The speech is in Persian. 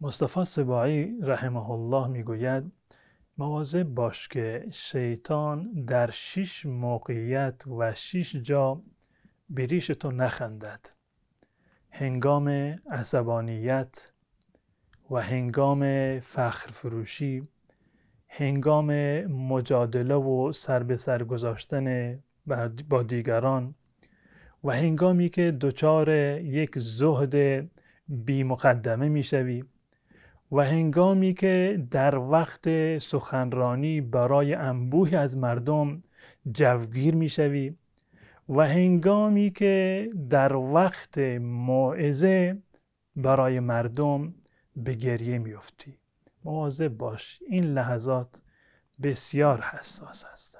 مصطفی سباعی رحمه الله میگوید مواظب باش که شیطان در شش موقعیت و شش جا بریش تو نخندد هنگام عصبانیت و هنگام فخر فروشی هنگام مجادله و سر به سر گذاشتن با دیگران و هنگامی که دچار یک زهد بی مقدمه می شوی و هنگامی که در وقت سخنرانی برای انبوهی از مردم جوگیر شوی و هنگامی که در وقت موعظه برای مردم به گریه میفتی مواظب باش این لحظات بسیار حساس است